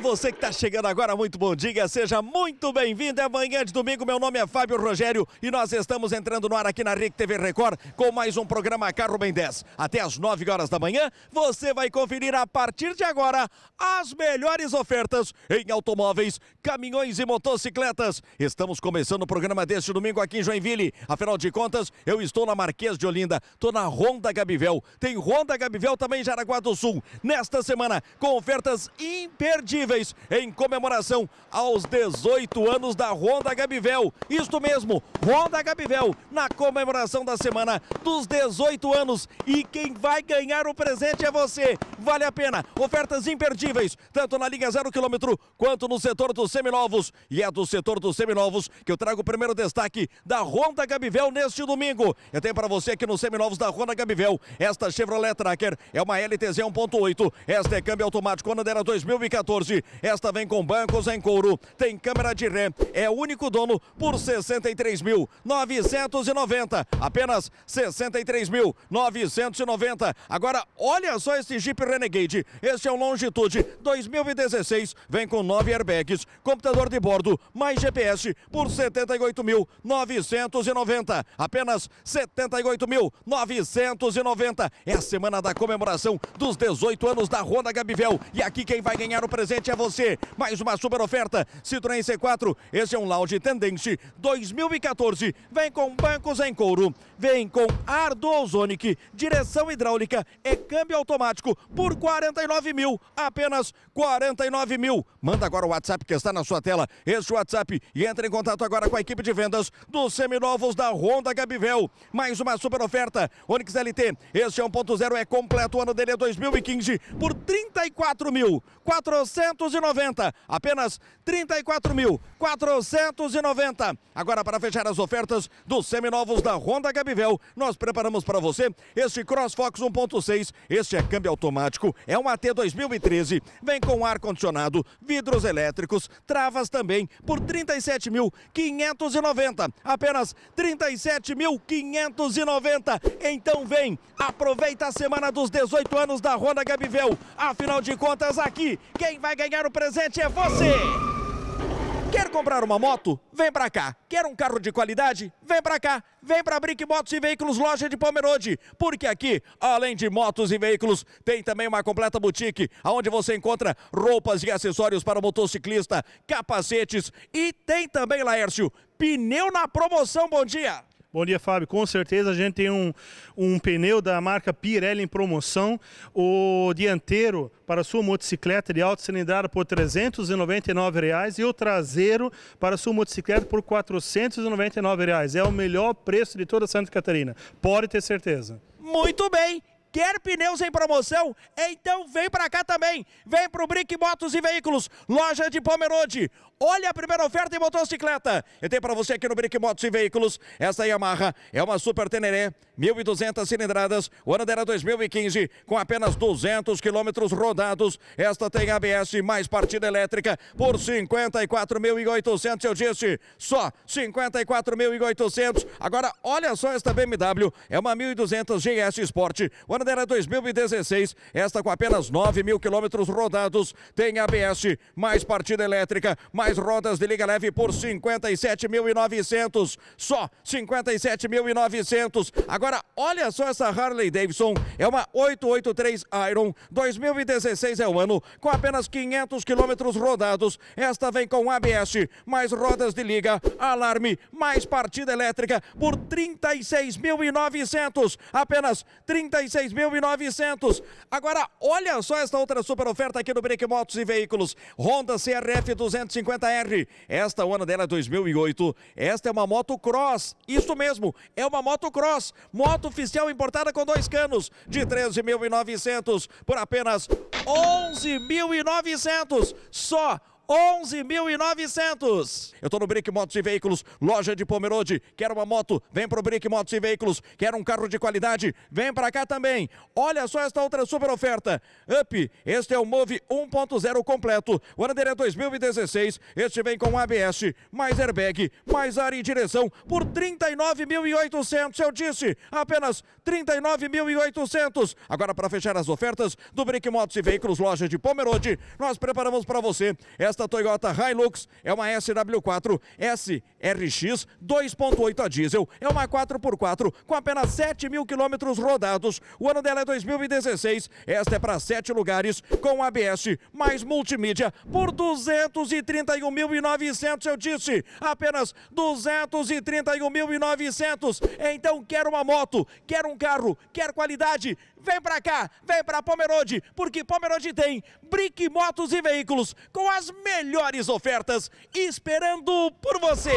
você que está chegando agora, muito bom dia, seja muito bem-vindo. É manhã de domingo, meu nome é Fábio Rogério e nós estamos entrando no ar aqui na RIC TV Record com mais um programa Carro Bem 10. Até as 9 horas da manhã, você vai conferir a partir de agora as melhores ofertas em automóveis, caminhões e motocicletas. Estamos começando o programa deste domingo aqui em Joinville. Afinal de contas, eu estou na Marquês de Olinda, estou na Honda Gabivel. Tem Honda Gabivel também em Jaraguá do Sul. Nesta semana, com ofertas imperdíveis em comemoração aos 18 anos da Honda Gabivel. Isto mesmo, Honda Gabivel na comemoração da semana dos 18 anos. E quem vai ganhar o presente é você. Vale a pena. Ofertas imperdíveis, tanto na linha 0 km quanto no setor dos seminovos. E é do setor dos seminovos que eu trago o primeiro destaque da Honda Gabivel neste domingo. Eu tenho para você aqui nos seminovos da Honda Gabivel. Esta Chevrolet Tracker é uma LTZ 1.8. Esta é câmbio automático, ano dela 2014. Esta vem com bancos em couro. Tem câmera de ré. É o único dono por 63.990. Apenas 63.990. Agora, olha só esse Jeep Renegade. Este é um Longitude 2016. Vem com 9 airbags, computador de bordo, mais GPS por 78.990. Apenas 78.990. É a semana da comemoração dos 18 anos da Honda Gabivel. E aqui quem vai ganhar o presente é a você. Mais uma super oferta. Citroën C4, esse é um Lounge Tendence 2014. Vem com bancos em couro vem com Ardozonic, direção hidráulica e câmbio automático por 49 mil, apenas 49 mil. Manda agora o WhatsApp que está na sua tela, este WhatsApp, e entre em contato agora com a equipe de vendas dos seminovos da Honda Gabivel. Mais uma super oferta, Onix LT, este é 1.0, é completo, o ano dele é 2015, por 34 mil, 490, apenas 34 mil, 490. Agora para fechar as ofertas dos seminovos da Honda Gabivel, Robivel, nós preparamos para você este CrossFox 1.6. Este é câmbio automático, é um AT 2013. Vem com ar-condicionado, vidros elétricos, travas também por 37.590. Apenas 37.590. Então vem, aproveita a semana dos 18 anos da Honda Gabivel. Afinal de contas, aqui, quem vai ganhar o presente é você! Quer comprar uma moto? Vem pra cá. Quer um carro de qualidade? Vem pra cá. Vem pra Brick Motos e Veículos Loja de Pomerode, porque aqui, além de motos e veículos, tem também uma completa boutique, onde você encontra roupas e acessórios para motociclista, capacetes e tem também, Laércio, pneu na promoção. Bom dia! Bom dia, Fábio. Com certeza a gente tem um, um pneu da marca Pirelli em promoção. O dianteiro para sua motocicleta de alta cilindrada por R$ 399 reais, e o traseiro para sua motocicleta por R$ 499. Reais. É o melhor preço de toda Santa Catarina. Pode ter certeza. Muito bem. Quer pneus em promoção? Então vem para cá também. Vem para o Brick Motos e Veículos, loja de Pomerode. Olha a primeira oferta em motocicleta. Eu tenho para você aqui no Brick Motos e Veículos. Essa Yamaha é uma Super Teneré, 1.200 cilindradas. O ano dela 2015, é com apenas 200 quilômetros rodados. Esta tem ABS mais partida elétrica por 54.800. Eu disse só 54.800. Agora, olha só esta BMW. É uma 1.200 GS Sport. O era 2016, esta com apenas 9 mil quilômetros rodados, tem ABS, mais partida elétrica, mais rodas de liga leve por 57.900, só 57.900. Agora, olha só essa Harley Davidson, é uma 883 Iron, 2016 é o ano, com apenas 500 quilômetros rodados, esta vem com ABS, mais rodas de liga, alarme, mais partida elétrica por 36.900, apenas 36 2.900. Agora, olha só esta outra super oferta aqui no Break Motos e Veículos. Honda CRF 250R. Esta, o ano dela é 2008. Esta é uma moto cross. Isso mesmo, é uma moto cross. Moto oficial importada com dois canos de 13.900 por apenas 11.900. Só 11.900. Eu tô no Brick Motos e Veículos, loja de Pomerode. Quer uma moto? Vem pro Brick Motos e Veículos. Quer um carro de qualidade? Vem para cá também. Olha só esta outra super oferta. Up, este é o Move 1.0 completo. O ano dele é 2016. Este vem com ABS, mais airbag, mais área e direção por 39.800. Eu disse, apenas 39.800. Agora para fechar as ofertas do Brick Motos e Veículos, loja de Pomerode, nós preparamos para você esta desta Toyota Hilux é uma SW4 SRX 2.8 a diesel. É uma 4x4 com apenas 7 mil quilômetros rodados. O ano dela é 2016. Esta é para sete lugares com ABS mais multimídia por 231.900. Eu disse apenas 231.900. Então quer uma moto, quer um carro, quer qualidade, Vem pra cá, vem pra Pomerode, porque Pomerode tem Brick Motos e Veículos com as melhores ofertas esperando por você.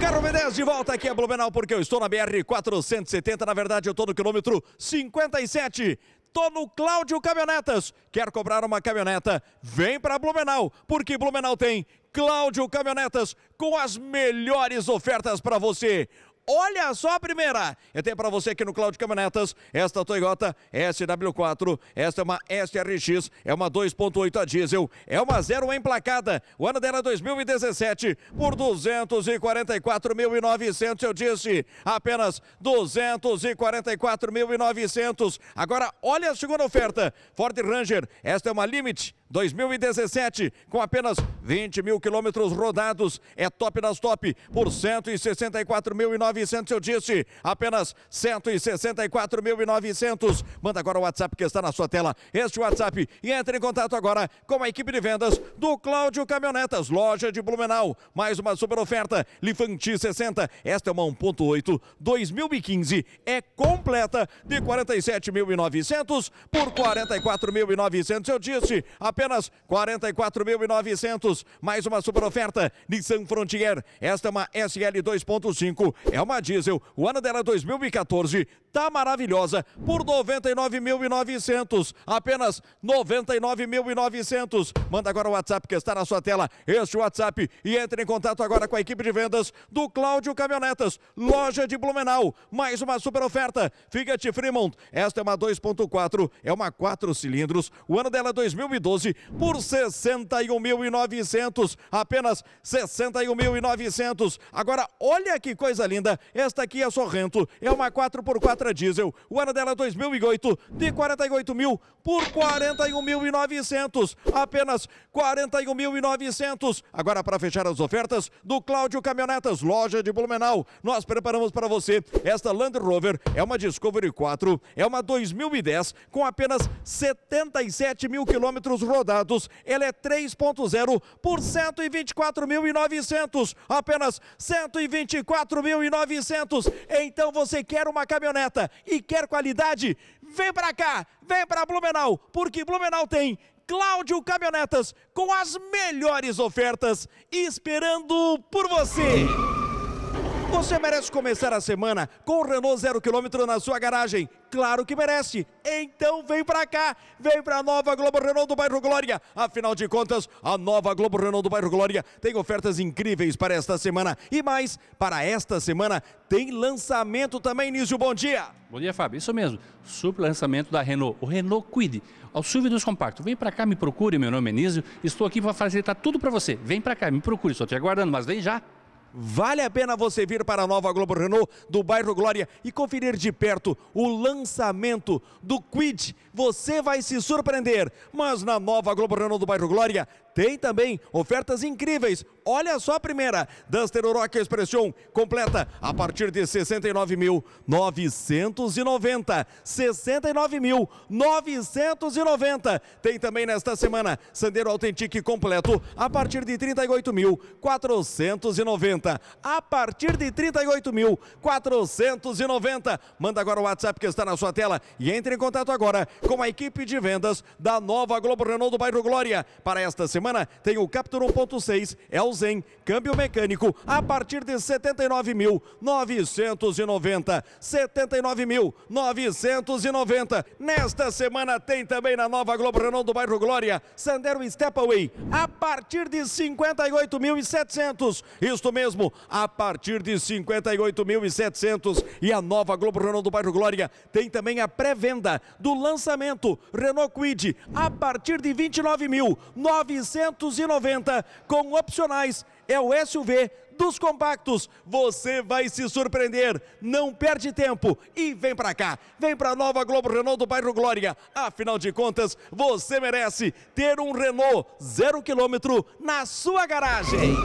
Caro Menezes, de volta aqui a é Blumenau, porque eu estou na BR-470, na verdade eu estou no quilômetro 57. Estou no Cláudio Caminhonetas. Quer comprar uma caminhoneta? Vem para Blumenau, porque Blumenau tem Cláudio Caminhonetas com as melhores ofertas para você. Olha só a primeira. Eu tenho para você aqui no Cláudio Caminhonetas, esta Toyota SW4, esta é uma SRX, é uma 2.8 a diesel, é uma zero emplacada. O ano dela é 2017 por 244.900, eu disse, apenas 244.900. Agora olha a segunda oferta. Ford Ranger, esta é uma Limit 2017, com apenas 20 mil quilômetros rodados, é top das top, por 164.900, eu disse, apenas 164.900. Manda agora o WhatsApp que está na sua tela, este WhatsApp, e entre em contato agora com a equipe de vendas do Cláudio Caminhonetas, loja de Blumenau. Mais uma super oferta, Lifanti 60, esta é uma 1.8, 2015, é completa de 47.900 por 44.900, eu disse, apenas apenas 44.900. Mais uma super oferta Nissan Frontier. Esta é uma SL 2.5, é uma diesel. O ano dela é 2014, tá maravilhosa por 99.900, apenas 99.900. Manda agora o WhatsApp que está na sua tela, este WhatsApp e entre em contato agora com a equipe de vendas do Cláudio Caminhonetas, loja de Blumenau. Mais uma super oferta. Fiat Fremont, esta é uma 2.4, é uma 4 cilindros. O ano dela é 2012 Forte por 61.900, apenas 61.900. Agora, olha que coisa linda, esta aqui é a Sorrento, é uma 4x4 a é diesel, o ano dela 2008, é de 48 mil por 41.900, apenas 41.900. Agora, para fechar as ofertas do Cláudio Caminhonetas, loja de Blumenau, nós preparamos para você esta Land Rover, é uma Discovery 4, é uma 2010, com apenas 77 mil quilômetros rodados rodados, ela é 3.0 por 124.900, apenas 124.900. Então você quer uma caminhoneta e quer qualidade? Vem para cá, vem para Blumenau, porque Blumenau tem Cláudio Caminhonetas com as melhores ofertas esperando por você. Você merece começar a semana com o Renault zero quilômetro na sua garagem? Claro que merece! Então vem pra cá! Vem pra nova Globo Renault do Bairro Glória! Afinal de contas, a nova Globo Renault do Bairro Glória tem ofertas incríveis para esta semana. E mais, para esta semana tem lançamento também, Nísio. Bom dia! Bom dia, Fábio. Isso mesmo. Super lançamento da Renault, o Renault Quid, ao SUV dos compactos. Vem para cá, me procure, meu nome é Nísio. Estou aqui para facilitar tá tudo para você. Vem para cá, me procure. Estou te aguardando, mas vem já. Vale a pena você vir para a nova Globo Renault do bairro Glória e conferir de perto o lançamento do Quid. Você vai se surpreender, mas na nova Globo Renault do bairro Glória tem também ofertas incríveis. Olha só a primeira. Duster Rock Expression completa a partir de 69.990. 69.990. Tem também nesta semana Sandero Authentic completo a partir de 38.490. A partir de 38.490. Manda agora o WhatsApp que está na sua tela e entre em contato agora com a equipe de vendas da Nova Globo Renault do bairro Glória para esta semana semana tem o Captur 1.6, é Zen, câmbio mecânico, a partir de 79.990. 79.990. Nesta semana tem também na nova Globo Renault do bairro Glória, Sandero Stepaway, a partir de 58.700. Isto mesmo, a partir de 58.700. E a nova Globo Renault do bairro Glória tem também a pré-venda do lançamento Renault Quid a partir de 29.900. 990 com opcionais é o SUV dos compactos. Você vai se surpreender. Não perde tempo e vem para cá. Vem para a nova Globo Renault do bairro Glória. Afinal de contas, você merece ter um Renault zero quilômetro na sua garagem.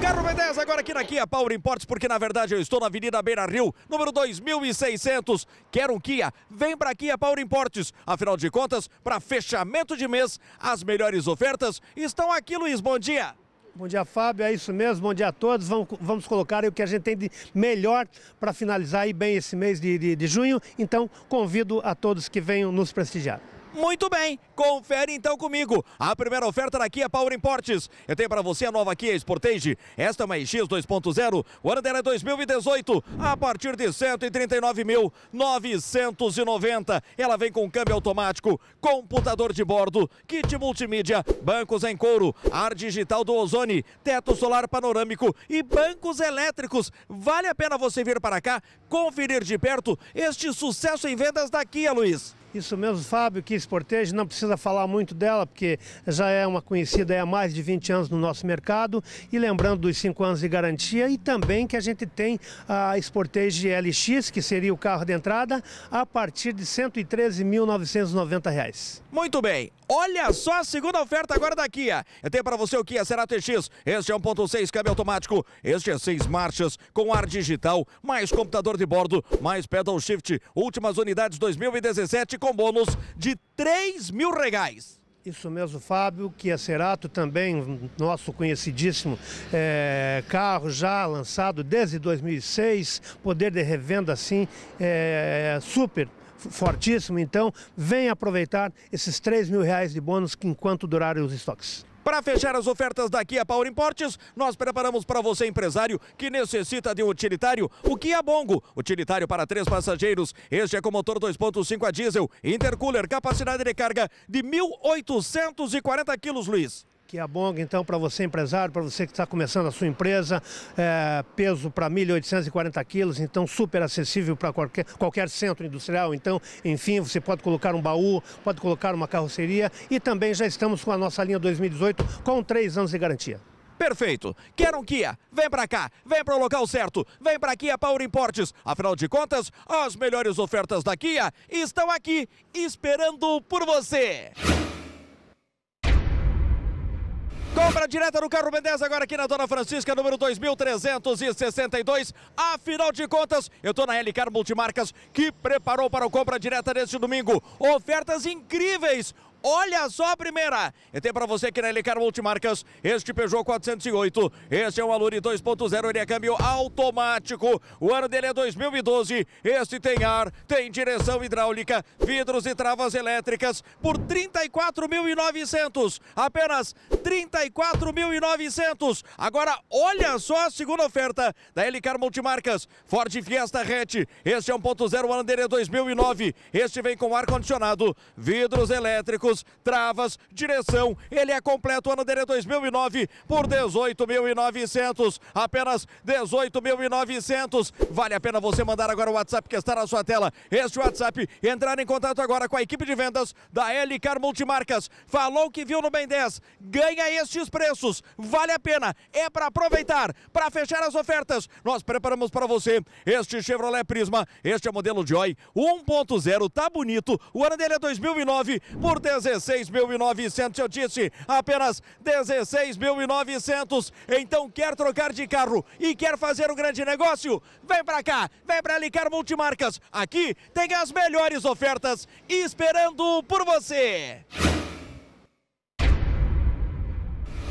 Carro V10 agora aqui na Kia Power Imports, porque na verdade eu estou na Avenida Beira Rio, número 2600. Quer um Kia? Vem para Kia Power Imports. Afinal de contas, para fechamento de mês, as melhores ofertas estão aqui, Luiz. Bom dia. Bom dia, Fábio. É isso mesmo. Bom dia a todos. Vamos, vamos colocar o que a gente tem de melhor para finalizar aí bem esse mês de, de, de junho. Então, convido a todos que venham nos prestigiar. Muito bem, confere então comigo a primeira oferta da Kia é Power Importes. Eu tenho para você a nova Kia Sportage. Esta é uma EX 2.0, o ano dela é 2018, a partir de 139.990. Ela vem com câmbio automático, computador de bordo, kit multimídia, bancos em couro, ar digital do ozone, teto solar panorâmico e bancos elétricos. Vale a pena você vir para cá conferir de perto este sucesso em vendas da Kia, Luiz. Isso mesmo, Fábio, que Sportage não precisa falar muito dela, porque já é uma conhecida há mais de 20 anos no nosso mercado. E lembrando dos 5 anos de garantia e também que a gente tem a Sportage LX, que seria o carro de entrada, a partir de R$ 113.990. Muito bem, Olha só a segunda oferta agora da Kia. Eu tenho para você o Kia Cerato X. Este é 1.6 câmbio automático. Este é seis marchas com ar digital, mais computador de bordo, mais pedal shift. Últimas unidades 2017 com bônus de 3 mil regais. Isso mesmo, Fábio, que é Cerato também, nosso conhecidíssimo é, carro já lançado desde 2006, poder de revenda assim, é, super fortíssimo, então venha aproveitar esses 3 mil reais de bônus que enquanto durarem os estoques. Para fechar as ofertas da Kia Power Importes, nós preparamos para você, empresário, que necessita de um utilitário, o Kia Bongo. Utilitário para três passageiros. Este é com motor 2.5 a diesel, intercooler, capacidade de carga de 1.840 quilos, Luiz. Que é a Bong, então, para você empresário, para você que está começando a sua empresa, é, peso para 1.840 quilos, então super acessível para qualquer, qualquer centro industrial. Então, enfim, você pode colocar um baú, pode colocar uma carroceria e também já estamos com a nossa linha 2018 com três anos de garantia. Perfeito. Quer um Kia? Vem para cá. Vem para o local certo. Vem para Kia Power Importes. Afinal de contas, as melhores ofertas da Kia estão aqui, esperando por você. Compra direta no carro Mendes agora aqui na Dona Francisca, número 2362. Afinal de contas, eu tô na Helicar Multimarcas, que preparou para o compra direta neste domingo. Ofertas incríveis! Olha só a primeira. E tem para você que na LK Multimarcas, este Peugeot 408. Este é um Aluri 2.0, ele é câmbio automático. O ano dele é 2012. Este tem ar, tem direção hidráulica, vidros e travas elétricas por 34.900. Apenas 34.900. Agora, olha só a segunda oferta da LK Multimarcas. Ford Fiesta Hatch. Este é 1.0, o ano dele é 2009. Este vem com ar-condicionado, vidros elétricos bancos, travas, direção. Ele é completo ano dele 2009 é por 18.900, apenas 18.900. Vale a pena você mandar agora o WhatsApp que está na sua tela. Este WhatsApp entrar em contato agora com a equipe de vendas da Elicar Multimarcas. Falou que viu no Ben 10, ganha estes preços. Vale a pena, é para aproveitar, para fechar as ofertas. Nós preparamos para você este Chevrolet Prisma, este é modelo Joy 1.0, tá bonito. O ano dele é 2009 por 18 16.900, eu disse, apenas 16.900. Então quer trocar de carro e quer fazer um grande negócio? Vem para cá, vem para Alicar Multimarcas. Aqui tem as melhores ofertas esperando por você.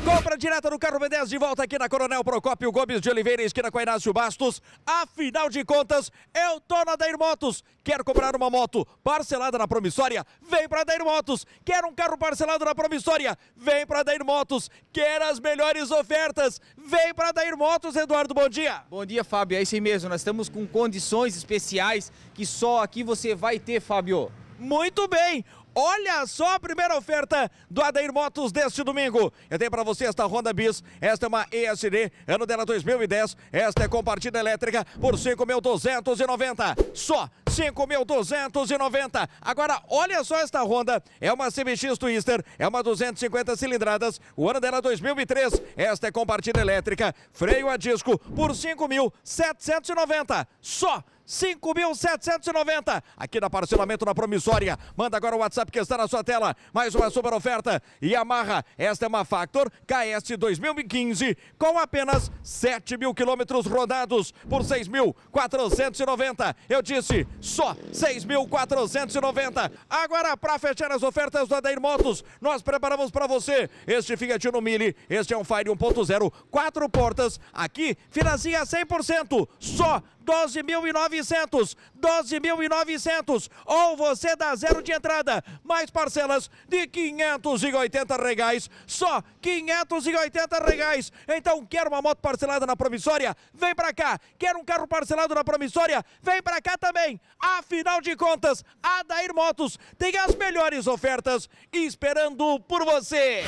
Compra direta no carro B10 de volta aqui na Coronel Procópio Gomes de Oliveira, esquina com Inácio Bastos. Afinal de contas, eu tô na Dair Motos. Quer comprar uma moto parcelada na promissória? Vem pra Dair Motos. Quer um carro parcelado na promissória? Vem pra Dair Motos. Quer as melhores ofertas? Vem pra Dair Motos, Eduardo. Bom dia. Bom dia, Fábio. É isso aí mesmo. Nós estamos com condições especiais que só aqui você vai ter, Fábio. Muito bem! Olha só a primeira oferta do Adair Motos deste domingo. Eu tenho para você esta Honda Bis, esta é uma ESD, ano dela 2010. Esta é com partida elétrica por 5.290. Só 5.290. Agora, olha só esta Honda. É uma CBX Twister, é uma 250 cilindradas. O ano dela 2003. Esta é com partida elétrica, freio a disco por 5.790. Só 5.790 aqui na parcelamento na promissória. Manda agora o WhatsApp que está na sua tela. Mais uma super oferta e amarra. Esta é uma Factor KS 2015 com apenas 7 mil quilômetros rodados por 6.490. Eu disse só 6.490. Agora, para fechar as ofertas do Adair Motos, nós preparamos para você este Fiat Uno Mini Este é um Fire 1.0, quatro portas. Aqui, financia 100%, só 12.900, 12.900, ou você dá zero de entrada, mais parcelas de 580 reais só 580 reais Então, quer uma moto parcelada na promissória? Vem pra cá. Quer um carro parcelado na promissória? Vem pra cá também. Afinal de contas, a Dair Motos tem as melhores ofertas esperando por você.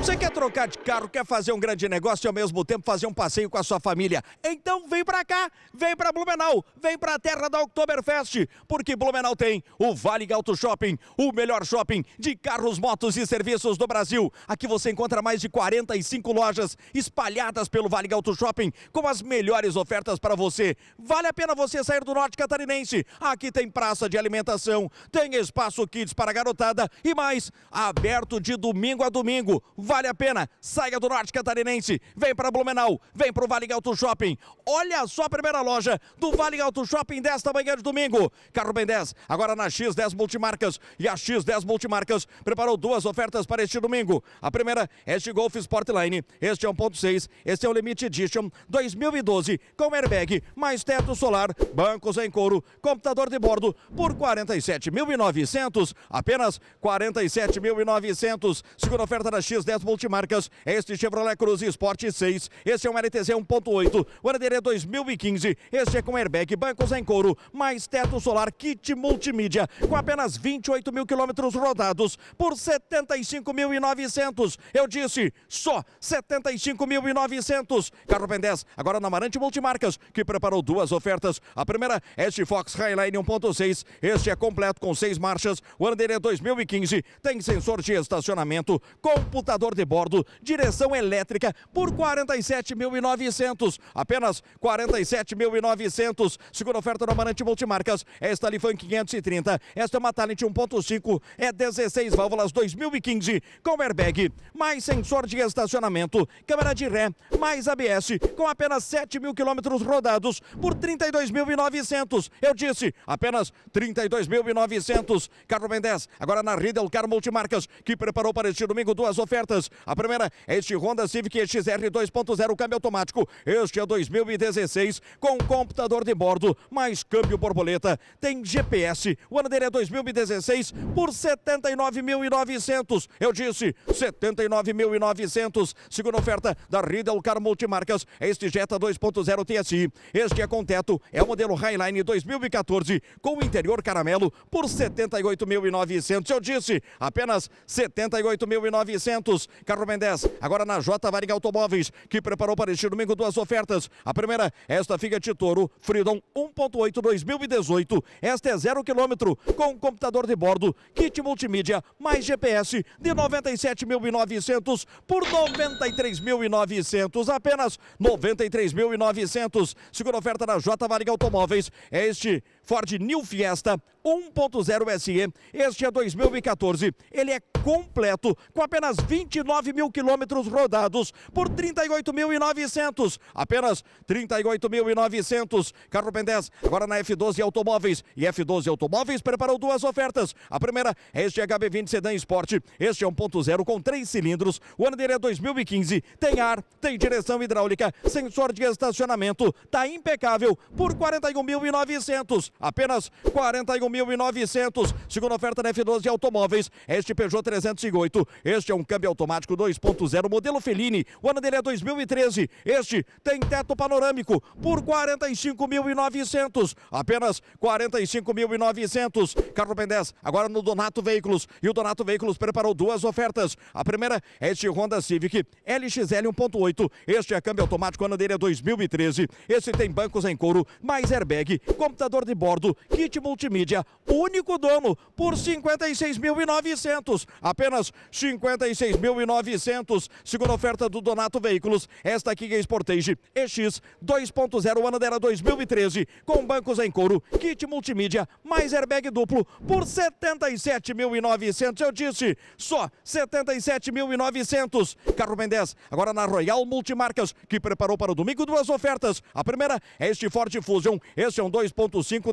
Você quer trocar de carro, quer fazer um grande negócio e ao mesmo tempo fazer um passeio com a sua família? Então vem pra cá, vem pra Blumenau, vem pra terra da Oktoberfest, porque Blumenau tem o Vale Auto Shopping, o melhor shopping de carros, motos e serviços do Brasil. Aqui você encontra mais de 45 lojas espalhadas pelo Vale Auto Shopping com as melhores ofertas para você. Vale a pena você sair do norte catarinense. Aqui tem praça de alimentação, tem espaço kids para garotada e mais, aberto de domingo a domingo. Vale a pena. Saia do Norte Catarinense, vem para Blumenau, vem para o Vale Alto Shopping. Olha só a primeira loja do Vale Alto Shopping desta manhã de domingo. Carro Ben 10, agora na X10 Multimarcas. E a X10 Multimarcas preparou duas ofertas para este domingo. A primeira, é este Golf Sportline, este é 1.6, este é o Limite Edition 2012, com airbag, mais teto solar, bancos em couro, computador de bordo por 47.900, apenas 47.900. Segunda oferta da X10 10 multimarcas. Este Chevrolet Cruze Sport 6. Este é um LTZ 1.8. O LDR 2015. É este é com airbag, bancos em couro, mais teto solar, kit multimídia. Com apenas 28 mil quilômetros rodados por 75.900. Eu disse, só 75.900. Carro Ben 10, agora na Marante Multimarcas, que preparou duas ofertas. A primeira, este Fox Highline 1.6. Este é completo com seis marchas. O LDR 2015 é tem sensor de estacionamento, computador de bordo, direção elétrica por 47.900. Apenas 47.900. Segunda oferta do Amarante Multimarcas. Esta ali foi em 530. Esta é uma Talent 1.5. É 16 válvulas 2015 com airbag, mais sensor de estacionamento, câmera de ré, mais ABS, com apenas 7 mil quilômetros rodados por 32.900. Eu disse, apenas 32.900. Carlos Mendes, agora na riddle Car Multimarcas, que preparou para este domingo duas ofertas a primeira é este Honda Civic XR 2.0 câmbio automático. Este é 2016 com computador de bordo, mais câmbio borboleta. Tem GPS. O ano dele é 2016 por 79.900. Eu disse 79.900. Segunda oferta da Riddle Car Multimarcas. É este Jetta 2.0 TSI. Este é com teto. É o modelo Highline 2014 com interior caramelo por 78.900. Eu disse apenas 78.900. Carro Mendes, agora na J. Varig Automóveis, que preparou para este domingo duas ofertas. A primeira, esta Fiat Toro Freedom 1.8 2018. Esta é zero quilômetro, com computador de bordo, kit multimídia, mais GPS de 97.900 por 93.900. Apenas 93.900. Segunda oferta da J. Varig Automóveis é este Ford New Fiesta 1.0 SE. Este é 2014. Ele é completo, com apenas 29 mil quilômetros rodados por 38.900. Apenas 38.900. Carro Pendez, agora na F12 Automóveis. E F12 Automóveis preparou duas ofertas. A primeira é este HB20 Sedan Sport. Este é 1.0 com três cilindros. O ano dele é 2015. Tem ar, tem direção hidráulica, sensor de estacionamento. Tá impecável por 41.900 apenas 41.900. Segunda oferta na F12 de automóveis, este Peugeot 308. Este é um câmbio automático 2.0, modelo Fellini. O ano dele é 2013. Este tem teto panorâmico por 45.900, apenas 45.900. Carro Ben 10, agora no Donato Veículos. E o Donato Veículos preparou duas ofertas. A primeira é este Honda Civic LXL 1.8. Este é câmbio automático, o ano dele é 2013. Este tem bancos em couro, mais airbag, computador de bordo bordo, kit multimídia, único dono, por 56.900. Apenas 56.900. Segunda oferta do Donato Veículos, esta aqui é Sportage EX 2.0, ano dela 2013, com bancos em couro, kit multimídia, mais airbag duplo, por 77.900. Eu disse, só 77.900. Carro Ben 10, agora na Royal Multimarcas, que preparou para o domingo duas ofertas. A primeira é este Ford Fusion, esse é um 2.5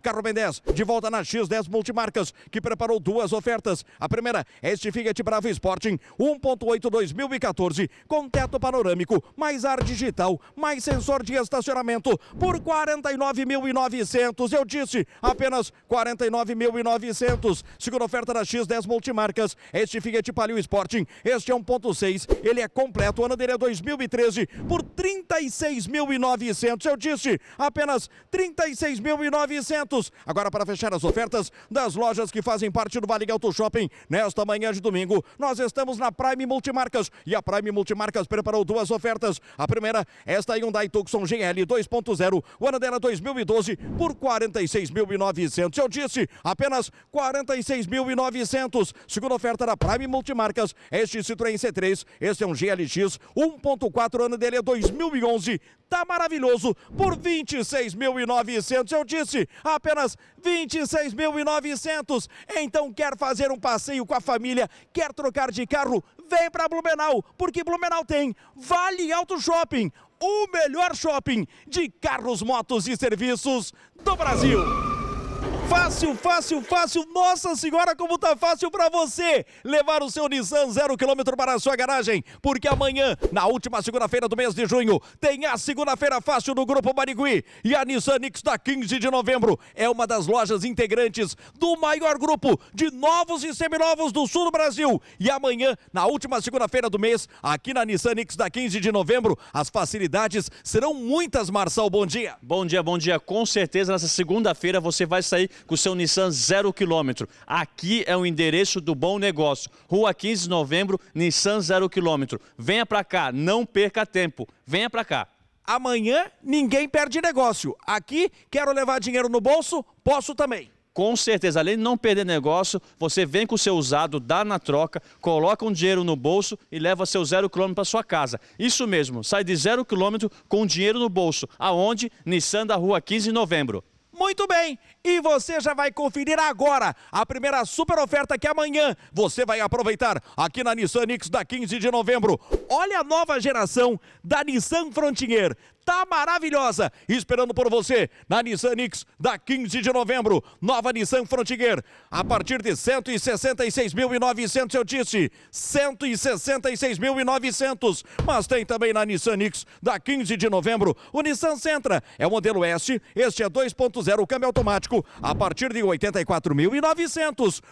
Carro Ben 10, de volta na X10 Multimarcas, que preparou duas ofertas. A primeira é este Fiat Bravo Sporting 1.8 2014, com teto panorâmico, mais ar digital, mais sensor de estacionamento, por 49.900. Eu disse, apenas 49.900. Segunda oferta da X10 Multimarcas, este Fiat Palio Sporting, este é 1.6, ele é completo, o ano dele é 2013, por 36.900. Eu disse, apenas 36.900 eventos. Agora, para fechar as ofertas das lojas que fazem parte do Vale Auto Shopping, nesta manhã de domingo, nós estamos na Prime Multimarcas e a Prime Multimarcas preparou duas ofertas. A primeira, esta Hyundai Tucson GL 2.0, o ano dela 2012, por 46.900. Eu disse, apenas 46.900. Segunda oferta da Prime Multimarcas, este Citroën C3, este é um GLX 1.4, ano dele é 2011, tá maravilhoso por 26.900. Eu disse, apenas 26.900. Então quer fazer um passeio com a família, quer trocar de carro, vem para Blumenau, porque Blumenau tem Vale Auto Shopping, o melhor shopping de carros, motos e serviços do Brasil. Fácil, fácil, fácil. Nossa senhora, como tá fácil para você levar o seu Nissan zero quilômetro para a sua garagem, porque amanhã, na última segunda-feira do mês de junho, tem a segunda-feira fácil do Grupo Barigui e a Nissan Nix da 15 de novembro é uma das lojas integrantes do maior grupo de novos e seminovos do sul do Brasil. E amanhã, na última segunda-feira do mês, aqui na Nissan Nix da 15 de novembro, as facilidades serão muitas, Marçal. Bom dia. Bom dia, bom dia. Com certeza, nessa segunda-feira você vai sair com seu Nissan zero quilômetro. Aqui é o endereço do bom negócio. Rua 15 de novembro, Nissan zero quilômetro. Venha para cá, não perca tempo. Venha para cá. Amanhã ninguém perde negócio. Aqui quero levar dinheiro no bolso, posso também. Com certeza, além de não perder negócio, você vem com o seu usado, dá na troca, coloca um dinheiro no bolso e leva seu zero quilômetro para sua casa. Isso mesmo, sai de zero quilômetro com dinheiro no bolso. Aonde? Nissan da Rua 15 de Novembro. Muito bem! E você já vai conferir agora a primeira super oferta que amanhã você vai aproveitar aqui na Nissan X da 15 de novembro. Olha a nova geração da Nissan Frontier tá maravilhosa, esperando por você na Nissan X da 15 de novembro, nova Nissan Frontier, a partir de 166.900, eu disse, 166.900, mas tem também na Nissan X da 15 de novembro, o Nissan Sentra, é o modelo S, este é 2.0, câmbio automático, Fantástico a partir de 84.900.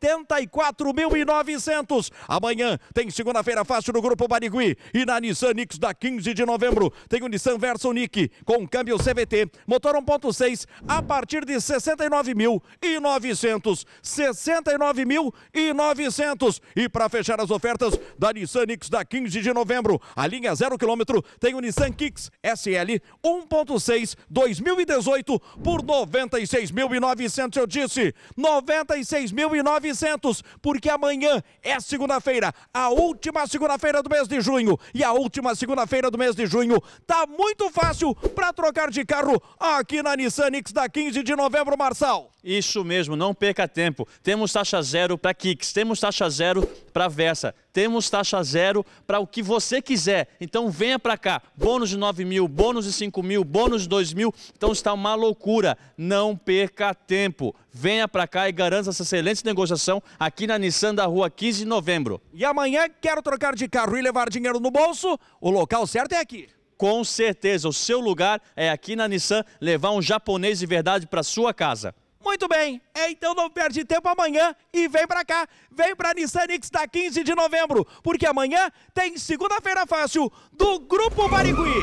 84.900. Amanhã tem segunda-feira fácil no Grupo Barigui e na Nissan Nix da 15 de novembro tem o Nissan Versa Nick com câmbio CVT, motor 1.6 a partir de 69.900. 69.900. E para fechar as ofertas da Nissan Nix da 15 de novembro, a linha 0 km tem o Nissan Kicks SL 1.6 2018 por 95 96.900, eu disse, 96.900, porque amanhã é segunda-feira, a última segunda-feira do mês de junho, e a última segunda-feira do mês de junho, tá muito fácil para trocar de carro aqui na Nissan X da 15 de novembro, Marçal. Isso mesmo, não perca tempo. Temos taxa zero para Kicks, temos taxa zero para Versa. Temos taxa zero para o que você quiser. Então venha para cá. Bônus de 9 mil, bônus de 5 mil, bônus de 2 mil. Então está uma loucura. Não perca tempo. Venha para cá e garanta essa excelente negociação aqui na Nissan da Rua 15 de Novembro. E amanhã quero trocar de carro e levar dinheiro no bolso? O local certo é aqui. Com certeza, o seu lugar é aqui na Nissan levar um japonês de verdade para sua casa. Muito bem, é, então não perde tempo amanhã e vem para cá, vem para Nissan X da 15 de novembro, porque amanhã tem segunda-feira fácil do Grupo Barigui.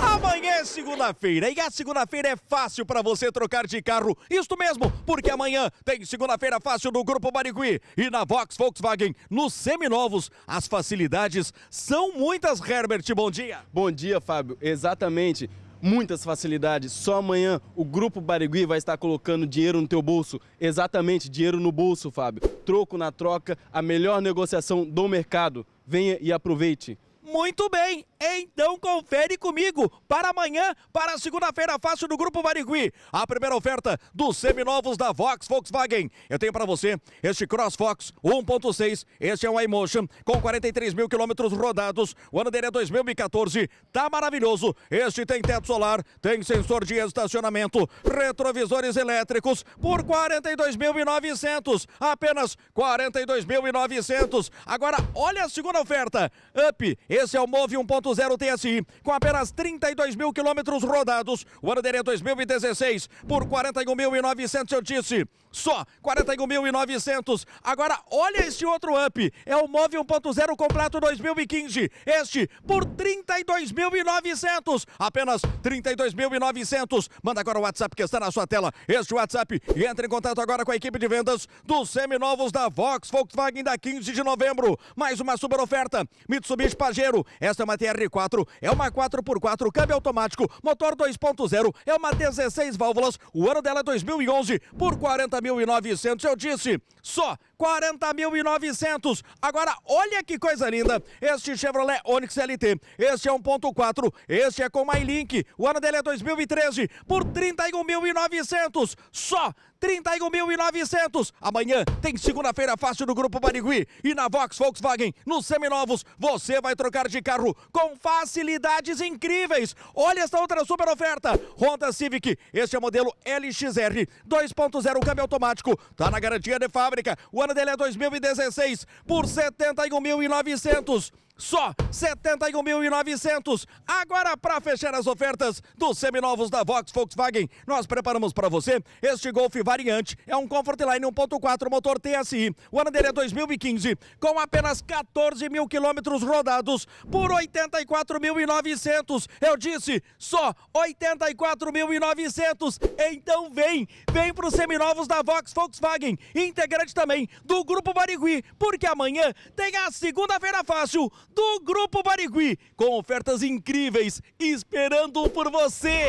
Amanhã é segunda-feira e a segunda-feira é fácil para você trocar de carro. Isto mesmo, porque amanhã tem segunda-feira fácil no Grupo Barigui e na Vox Volkswagen, nos seminovos. As facilidades são muitas, Herbert. Bom dia. Bom dia, Fábio. Exatamente muitas facilidades. Só amanhã o Grupo Barigui vai estar colocando dinheiro no teu bolso. Exatamente, dinheiro no bolso, Fábio. Troco na troca, a melhor negociação do mercado. Venha e aproveite. Muito bem, então confere comigo para amanhã, para segunda-feira fácil do Grupo Barigui. A primeira oferta dos seminovos da Vox Volkswagen. Eu tenho para você este Cross Fox 1.6. Este é um iMotion com 43 mil quilômetros rodados. O ano dele é 2014. Tá maravilhoso. Este tem teto solar, tem sensor de estacionamento, retrovisores elétricos por 42.900. Apenas 42.900. Agora olha a segunda oferta. Up. Esse é o Move 1.6 zero TSI, assim, com apenas 32 mil quilômetros rodados. O ano dele é 2016, por 41.900 eu disse. Só 41.900. Agora, olha este outro up. É o Move 1.0 completo 2015. Este por 32.900. Apenas 32.900. Manda agora o WhatsApp que está na sua tela. Este WhatsApp. E entre em contato agora com a equipe de vendas dos seminovos da Vox Volkswagen da 15 de novembro. Mais uma super oferta. Mitsubishi Pajero. Esta é uma TR4. É uma 4x4. Câmbio automático. Motor 2.0. É uma 16 válvulas. O ano dela é 2011 por 40 40.900. Eu disse só 40.900. Agora, olha que coisa linda. Este Chevrolet Onix LT. Este é 1.4. Este é com MyLink. O ano dele é 2013. Por 31.900. Só 31.900. Amanhã tem segunda-feira fácil do Grupo Barigui. E na Vox Volkswagen, nos seminovos, você vai trocar de carro com facilidades incríveis. Olha essa outra super oferta. Honda Civic, este é o modelo LXR 2.0 câmbio automático. Tá na garantia de fábrica. O ano dele é 2016 por 71.900 só 71.900. Agora, para fechar as ofertas dos seminovos da Vox Volkswagen, nós preparamos para você este Golf variante. É um Comfortline 1.4 motor TSI. O ano dele é 2015, com apenas 14 mil quilômetros rodados por 84.900. Eu disse, só 84.900. Então vem, vem para os seminovos da Vox Volkswagen, integrante também do Grupo Barigui, porque amanhã tem a segunda-feira fácil do Grupo Barigui, com ofertas incríveis esperando por você.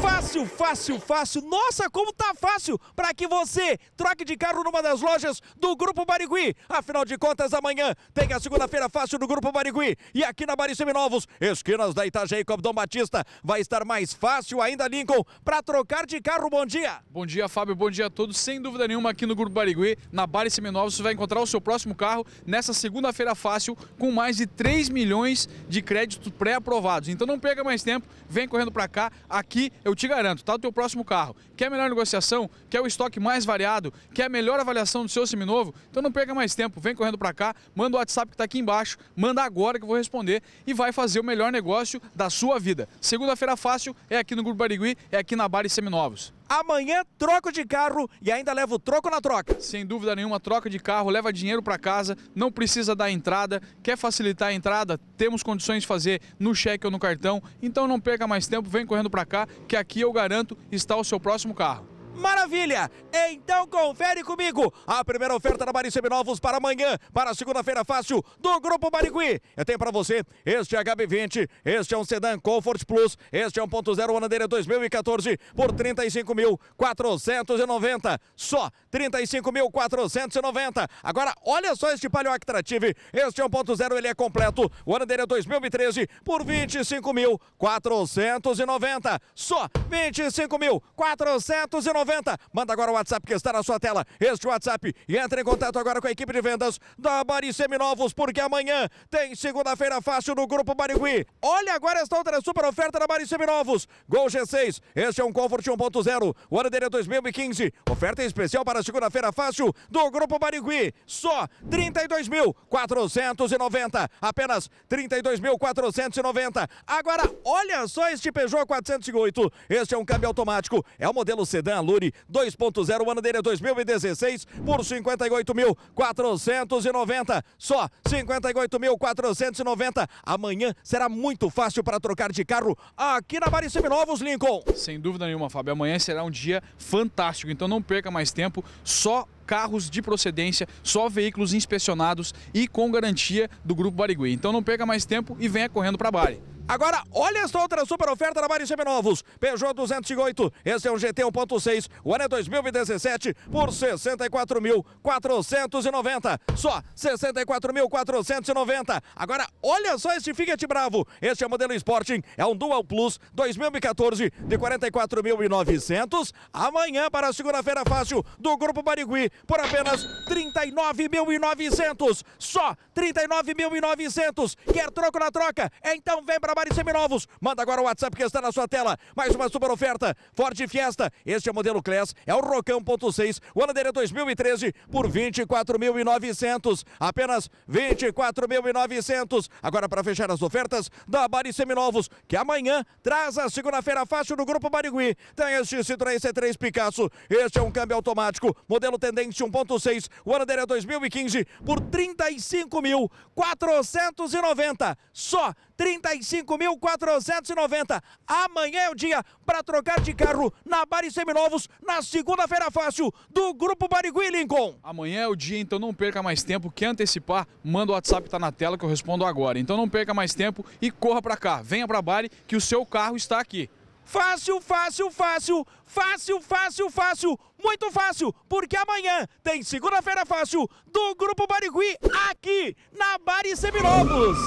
Fácil, fácil, fácil. Nossa, como tá fácil para que você troque de carro numa das lojas do Grupo Barigui. Afinal de contas, amanhã tem a segunda-feira fácil do Grupo Barigui. E aqui na Bari Seminovos, esquinas da Itajaí, Dom Batista, vai estar mais fácil ainda, Lincoln, para trocar de carro. Bom dia. Bom dia, Fábio. Bom dia a todos. Sem dúvida nenhuma, aqui no Grupo Barigui, na Bari Seminovos, você vai encontrar o seu próximo carro nessa segunda-feira fácil com mais de 3 milhões de créditos pré-aprovados. Então não pega mais tempo, vem correndo para cá. Aqui eu eu te garanto, tá? O teu próximo carro. Quer a melhor negociação? Quer o estoque mais variado? Quer a melhor avaliação do seu seminovo? Então não perca mais tempo, vem correndo para cá, manda o WhatsApp que está aqui embaixo, manda agora que eu vou responder e vai fazer o melhor negócio da sua vida. Segunda-feira fácil é aqui no Grupo Barigui, é aqui na Bari Seminovos. Amanhã, troco de carro e ainda leva o troco na troca. Sem dúvida nenhuma, troca de carro, leva dinheiro para casa, não precisa dar entrada. Quer facilitar a entrada? Temos condições de fazer no cheque ou no cartão. Então não perca mais tempo, vem correndo para cá, que aqui eu garanto está o seu próximo carro. Maravilha! Então confere comigo a primeira oferta da Bari Seminovos para amanhã, para segunda-feira fácil do Grupo Barigui. Eu tenho para você este HB20, este é um sedã Comfort Plus, este é 1.0 ano dele 2014 por 35.490, só 35.490. Agora olha só este Palio Actrative, este é 1.0, ele é completo, o ano dele é 2013 por 25.490, só 25.490. 90. Manda agora o WhatsApp que está na sua tela. Este WhatsApp e entra em contato agora com a equipe de vendas da Bari Seminovos, porque amanhã tem segunda-feira fácil no Grupo Barigui. Olha agora esta outra super oferta da Bari Seminovos. Gol G6. Este é um Comfort 1.0. O ano dele é 2015. Oferta especial para segunda-feira fácil do Grupo Barigui. Só 32.490. Apenas 32.490. Agora, olha só este Peugeot 408. Este é um câmbio automático. É o modelo sedã, luz 2.0, o ano dele é 2016 por 58.490, só 58.490. Amanhã será muito fácil para trocar de carro aqui na Mari Seminovos, Lincoln. Sem dúvida nenhuma, Fábio, amanhã será um dia fantástico, então não perca mais tempo, só carros de procedência, só veículos inspecionados e com garantia do Grupo Barigui. Então não perca mais tempo e venha correndo para Bari. Agora, olha esta outra super oferta da Mari Novos Peugeot 208, esse é um GT 1.6, o ano é 2017, por 64.490. Só 64.490. Agora, olha só este Fiat Bravo. Este é o modelo Sporting, é um Dual Plus 2014 de 44.900. Amanhã, para a segunda-feira fácil, do Grupo Barigui, por apenas 39.900. Só 39.900. Quer troco na troca? Então vem para Gabarit Seminovos. Manda agora o WhatsApp que está na sua tela. Mais uma super oferta. Ford Fiesta. Este é o modelo Class. É o Rocão 1.6. O ano dele é 2013 por 24.900. Apenas 24.900. Agora para fechar as ofertas da Bari Seminovos, que amanhã traz a segunda-feira fácil do Grupo Barigui. Tem este Citroën C3 Picasso. Este é um câmbio automático. Modelo Tendência 1.6. O ano dele é 2015 por 35.490. Só 35.490. Amanhã é o dia para trocar de carro na Bari Seminovos, na segunda-feira fácil do Grupo Barigui Lincoln. Amanhã é o dia, então não perca mais tempo. Quer antecipar? Manda o WhatsApp, tá na tela que eu respondo agora. Então não perca mais tempo e corra para cá. Venha para Bari que o seu carro está aqui. Fácil, fácil, fácil, fácil, fácil, fácil, muito fácil, porque amanhã tem segunda-feira fácil do Grupo Barigui aqui na Bari Seminovos.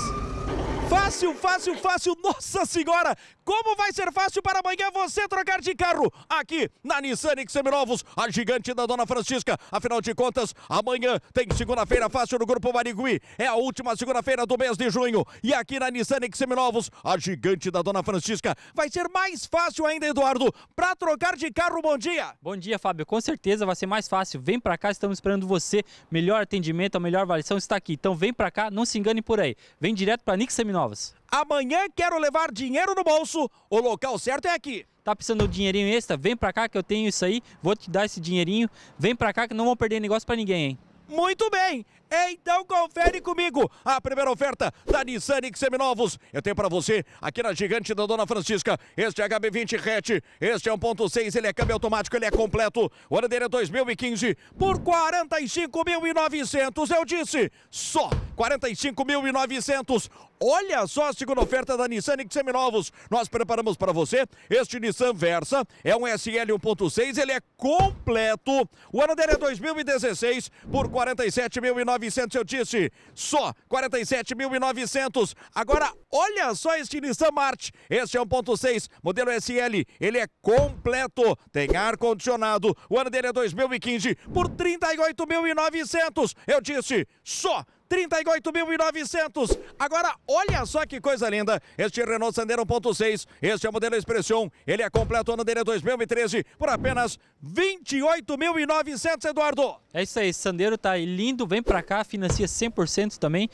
Fácil, fácil, fácil. Nossa Senhora, como vai ser fácil para amanhã você trocar de carro aqui na Nissan Seminovos, a gigante da Dona Francisca. Afinal de contas, amanhã tem segunda-feira fácil no Grupo Marigui, É a última segunda-feira do mês de junho. E aqui na Nissan Seminovos, a gigante da Dona Francisca. Vai ser mais fácil ainda, Eduardo, para trocar de carro. Bom dia. Bom dia, Fábio. Com certeza vai ser mais fácil. Vem para cá, estamos esperando você. Melhor atendimento, a melhor avaliação está aqui. Então vem para cá, não se engane por aí. Vem direto para Nix Seminovos novas. Amanhã quero levar dinheiro no bolso. O local certo é aqui. Tá precisando de um dinheirinho extra? Vem pra cá que eu tenho isso aí. Vou te dar esse dinheirinho. Vem pra cá que não vão perder negócio pra ninguém, hein? Muito bem! Então confere comigo a primeira oferta da Nissan X Seminovos. Eu tenho para você aqui na Gigante da Dona Francisca. Este é HB20 Hatch, este é 1.6, ele é câmbio automático, ele é completo. O ano dele é 2015 por 45.900. Eu disse, só 45.900. Olha só a segunda oferta da Nissan X Seminovos. Nós preparamos para você este Nissan Versa. É um SL 1.6, ele é completo. O ano dele é 2016 por 47.900. 47.900, eu disse, só 47.900. Agora, olha só este Nissan March, este é 1.6, modelo SL, ele é completo, tem ar-condicionado, o ano dele é 2015, por 38.900, eu disse, só 38.900. Agora, olha só que coisa linda. Este Renault Sandero 1.6, este é o modelo Expression. Ele é completo, ano dele 2013, por apenas 28.900, Eduardo. É isso aí, Sandero tá lindo, vem para cá, financia 100% também.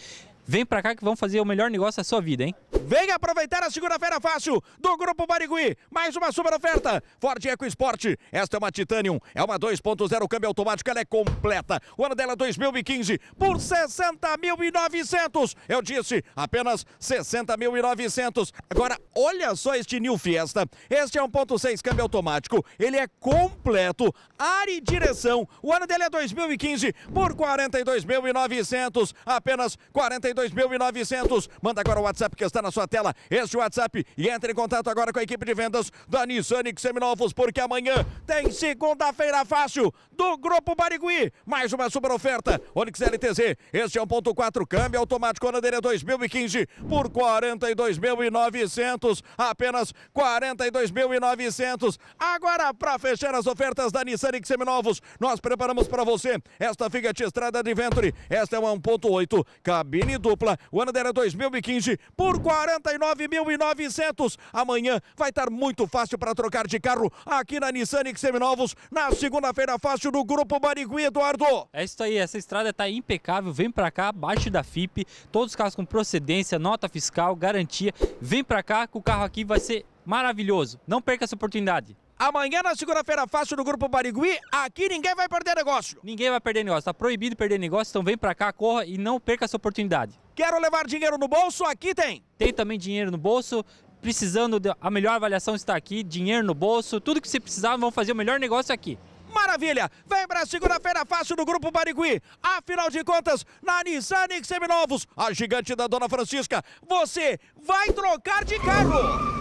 Vem pra cá que vamos fazer o melhor negócio da sua vida, hein? Vem aproveitar a segunda-feira fácil do Grupo Barigui. Mais uma super oferta. Ford EcoSport. Esta é uma Titanium. É uma 2.0 câmbio automático. Ela é completa. O ano dela é 2015 por 60.900. Eu disse, apenas 60.900. Agora, olha só este New Fiesta. Este é 1.6 câmbio automático. Ele é completo. Área e direção. O ano dele é 2015 por 42.900. Apenas 42. 32.900. Manda agora o WhatsApp que está na sua tela. Este WhatsApp e entre em contato agora com a equipe de vendas da Nissan X Seminovos, porque amanhã tem segunda-feira fácil do Grupo Barigui. Mais uma super oferta. Onix LTZ, este é 1.4 câmbio automático Anadeira é 2015 por 42.900. Apenas 42.900. Agora, para fechar as ofertas da Nissan X Seminovos, nós preparamos para você esta Fiat Estrada de Venture. Esta é uma 1.8 cabine do dupla. O ano era 2015 por 49.900. Amanhã vai estar muito fácil para trocar de carro aqui na Nissan X Seminovos, na segunda-feira fácil do Grupo Barigui, Eduardo. É isso aí, essa estrada está impecável. Vem para cá, abaixo da FIP. Todos os carros com procedência, nota fiscal, garantia. Vem para cá que o carro aqui vai ser maravilhoso. Não perca essa oportunidade. Amanhã, na segunda-feira fácil do Grupo Barigui, aqui ninguém vai perder negócio. Ninguém vai perder negócio. Está proibido perder negócio, então vem para cá, corra e não perca essa oportunidade. Quero levar dinheiro no bolso? Aqui tem. Tem também dinheiro no bolso. Precisando, de... a melhor avaliação está aqui, dinheiro no bolso, tudo que você precisar, vamos fazer o melhor negócio aqui. Maravilha! Vem pra segunda-feira fácil do Grupo Barigui. Afinal de contas, na Nissan X Seminovos, a gigante da Dona Francisca, você vai trocar de carro!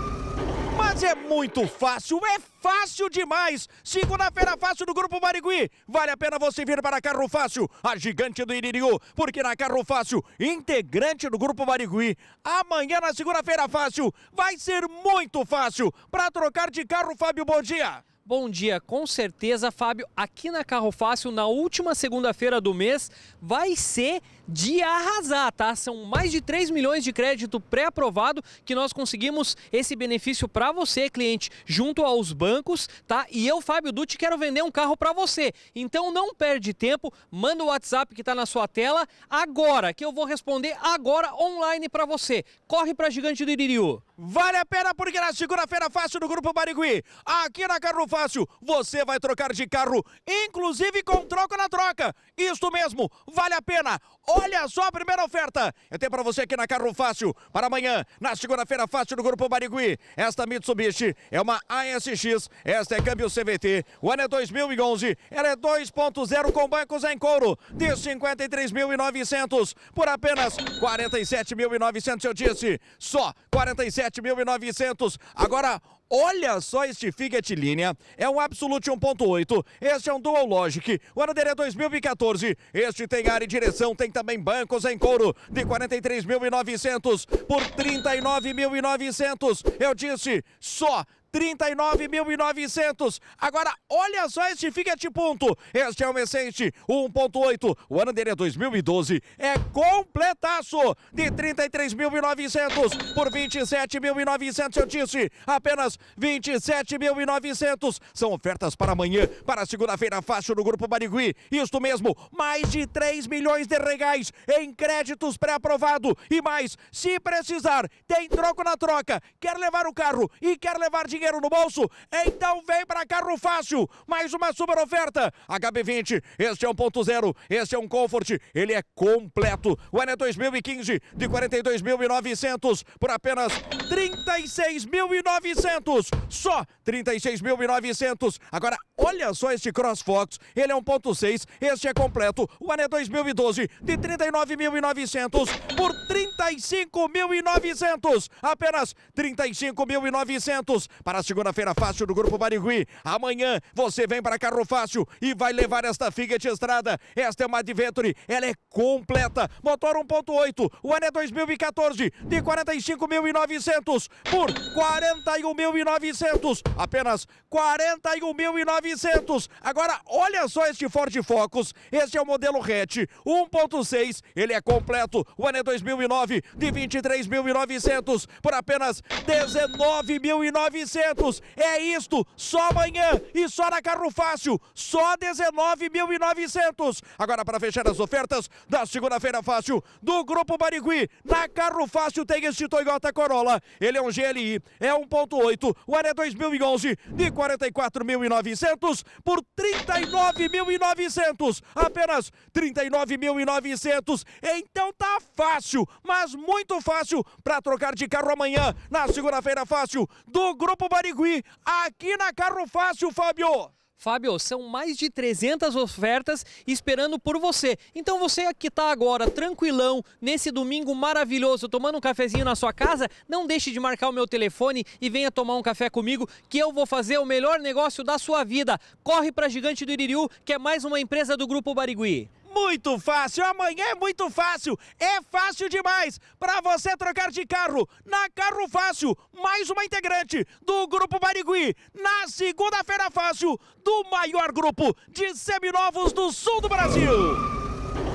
Mas é muito fácil, é fácil demais. Segunda-feira fácil do Grupo Barigui. Vale a pena você vir para a Carro Fácil, a gigante do Iririu, porque na Carro Fácil, integrante do Grupo Barigui, amanhã na segunda-feira fácil, vai ser muito fácil para trocar de carro, Fábio, bom dia. Bom dia, com certeza, Fábio. Aqui na Carro Fácil, na última segunda-feira do mês, vai ser de arrasar, tá? São mais de 3 milhões de crédito pré-aprovado que nós conseguimos esse benefício para você, cliente, junto aos bancos, tá? E eu, Fábio Dutti, quero vender um carro para você. Então não perde tempo, manda o WhatsApp que está na sua tela agora, que eu vou responder agora online para você. Corre para Gigante do Iririú. Vale a pena porque na segunda-feira fácil do Grupo Barigui, aqui na Carro Fácil, você vai trocar de carro, inclusive com troca na troca. Isso mesmo, vale a pena. Olha só a primeira oferta. Eu tenho para você aqui na Carro Fácil para amanhã, na segunda-feira fácil do Grupo Barigui. Esta Mitsubishi é uma ASX, esta é câmbio CVT. O ano é 2011, ela é 2.0 com bancos em couro de 53.900 por apenas 47.900, eu disse. Só 47.900. Agora Olha só este Fiat Linea, é um Absolute 1.8, este é um Dual Logic, o ano dele é 2014, este tem área e direção, tem também bancos em couro de 43.900 por 39.900, eu disse, só 39.900. Agora, olha só este Fiat Punto. Este é um Essente 1.8. O ano dele é 2012. É completaço de 33.900 por 27.900. Eu disse apenas 27.900. São ofertas para amanhã, para segunda-feira, fácil no Grupo Barigui. Isto mesmo, mais de 3 milhões de regais em créditos pré-aprovado. E mais, se precisar, tem troco na troca. Quer levar o carro e quer levar dinheiro dinheiro no bolso? Então vem para Carro Fácil, mais uma super oferta. HB20, este é 1.0, este é um Comfort, ele é completo. O ano é 2015, de 42.900 por apenas 36.900, só 36.900. Agora, olha só este CrossFox, ele é 1.6, este é completo. O ano é 2012, de 39.900 por 35.900, apenas 35.900 para para a segunda-feira fácil do Grupo Barigui. Amanhã você vem para Carro Fácil e vai levar esta Fiat Estrada. Esta é uma Adventure, ela é completa. Motor 1.8, o ano é 2014, de 45.900 por 41.900. Apenas 41.900. Agora, olha só este Ford Focus. Este é o modelo hatch 1.6, ele é completo. O ano é 2009, de 23.900 por apenas 19.900. 900. É isto, só amanhã e só na Carro Fácil, só 19.900. Agora para fechar as ofertas da segunda-feira fácil do Grupo Barigui, na Carro Fácil tem este Toyota Corolla. Ele é um GLI, é 1.8, o ano é 2011, de 44.900 por 39.900. Apenas 39.900. Então tá fácil, mas muito fácil para trocar de carro amanhã, na segunda-feira fácil do Grupo Campo Barigui, aqui na Carro Fácil, Fábio. Fábio, são mais de 300 ofertas esperando por você. Então você que está agora tranquilão, nesse domingo maravilhoso, tomando um cafezinho na sua casa, não deixe de marcar o meu telefone e venha tomar um café comigo que eu vou fazer o melhor negócio da sua vida. Corre para Gigante do Iririu, que é mais uma empresa do Grupo Barigui muito fácil, amanhã é muito fácil, é fácil demais para você trocar de carro na Carro Fácil, mais uma integrante do Grupo Barigui, na segunda-feira fácil do maior grupo de seminovos do sul do Brasil.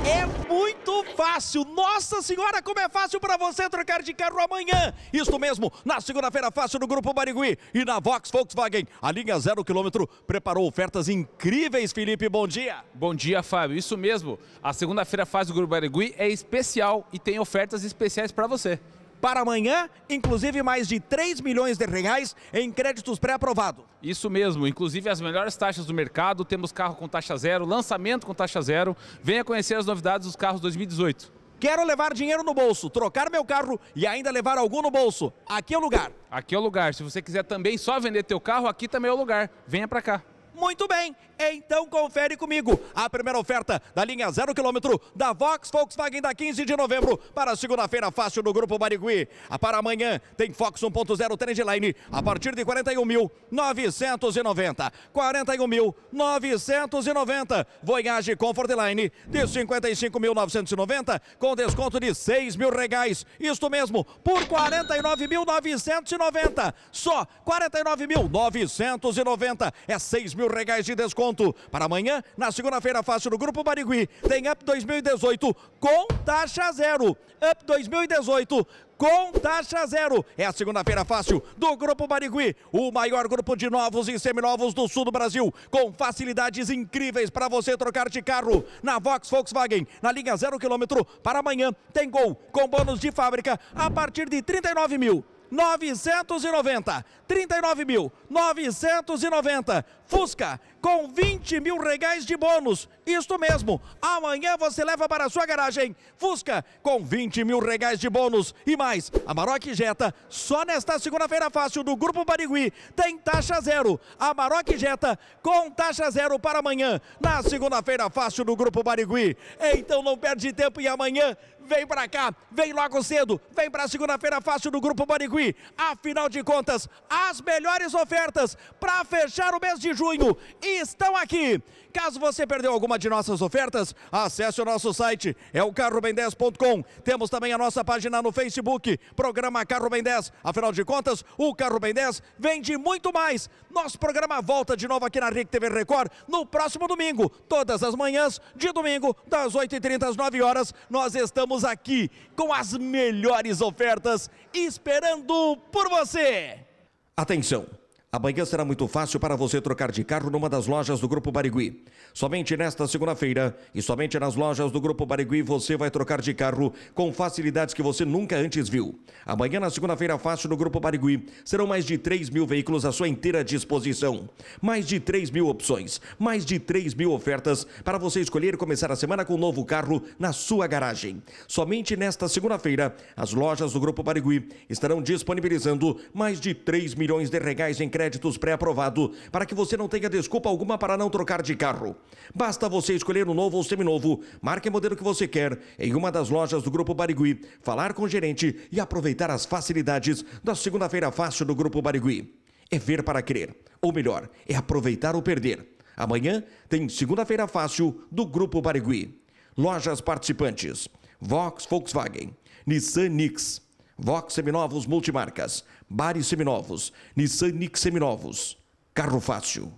É muito fácil. Nossa Senhora, como é fácil para você trocar de carro amanhã. Isso mesmo, na segunda-feira fácil no Grupo Barigui e na Vox Volkswagen. A linha zero quilômetro preparou ofertas incríveis, Felipe. Bom dia. Bom dia, Fábio. Isso mesmo. A segunda-feira fácil do Grupo Barigui é especial e tem ofertas especiais para você para amanhã, inclusive mais de 3 milhões de reais em créditos pré-aprovados. Isso mesmo, inclusive as melhores taxas do mercado, temos carro com taxa zero, lançamento com taxa zero. Venha conhecer as novidades dos carros 2018. Quero levar dinheiro no bolso, trocar meu carro e ainda levar algum no bolso. Aqui é o lugar. Aqui é o lugar. Se você quiser também só vender teu carro, aqui também é o lugar. Venha para cá. Muito bem. Então confere comigo a primeira oferta da linha 0 km da Vox Volkswagen da 15 de novembro para segunda-feira fácil no Grupo Barigui. Para amanhã tem Fox 1.0 Trendline a partir de 41.990. 41.990. Voyage Comfortline de 55.990 com desconto de 6 mil reais. Isto mesmo, por 49.990. Só 49.990. É 6 mil reais de desconto para amanhã, na segunda-feira, fácil do Grupo Barigui. Tem Up 2018 com taxa zero. Up 2018 com taxa zero. É a segunda-feira fácil do Grupo Barigui, o maior grupo de novos e seminovos do sul do Brasil, com facilidades incríveis para você trocar de carro. Na Vox Volkswagen, na linha zero quilômetro, para amanhã tem gol com bônus de fábrica a partir de 39 mil. 990, 39.990, Fusca com 20 mil regais de bônus. Isto mesmo, amanhã você leva para a sua garagem Fusca com 20 mil regais de bônus e mais. A Maroc Jetta, só nesta segunda-feira fácil do Grupo Barigui, tem taxa zero. A Maroc Jetta com taxa zero para amanhã, na segunda-feira fácil do Grupo Barigui. Então não perde tempo e amanhã vem para cá, vem logo cedo, vem para a segunda-feira fácil do Grupo Barigui. Afinal de contas, as melhores ofertas para fechar o mês de junho. E estão aqui. Caso você perdeu alguma de nossas ofertas, acesse o nosso site, é o carrobem10.com. Temos também a nossa página no Facebook, programa Carro Ben 10. Afinal de contas, o Carro Ben 10 vende muito mais. Nosso programa volta de novo aqui na RIC TV Record no próximo domingo. Todas as manhãs de domingo, das 8h30 às 9 horas, nós estamos aqui com as melhores ofertas esperando por você. Atenção! Amanhã será muito fácil para você trocar de carro numa das lojas do Grupo Barigui. Somente nesta segunda-feira e somente nas lojas do Grupo Barigui você vai trocar de carro com facilidades que você nunca antes viu. Amanhã, na segunda-feira fácil no Grupo Barigui, serão mais de 3 mil veículos à sua inteira disposição. Mais de 3 mil opções, mais de 3 mil ofertas para você escolher e começar a semana com um novo carro na sua garagem. Somente nesta segunda-feira, as lojas do Grupo Barigui estarão disponibilizando mais de 3 milhões de regais em crédito créditos pré-aprovado para que você não tenha desculpa alguma para não trocar de carro. Basta você escolher o um novo ou seminovo, marque o modelo que você quer em uma das lojas do Grupo Barigui, falar com o gerente e aproveitar as facilidades da segunda-feira fácil do Grupo Barigui. É ver para crer, ou melhor, é aproveitar ou perder. Amanhã tem segunda-feira fácil do Grupo Barigui. Lojas participantes: Vox Volkswagen, Nissan Nix, Vox Seminovos Multimarcas, Bares Seminovos, Nissan Nix Seminovos, Carro Fácil.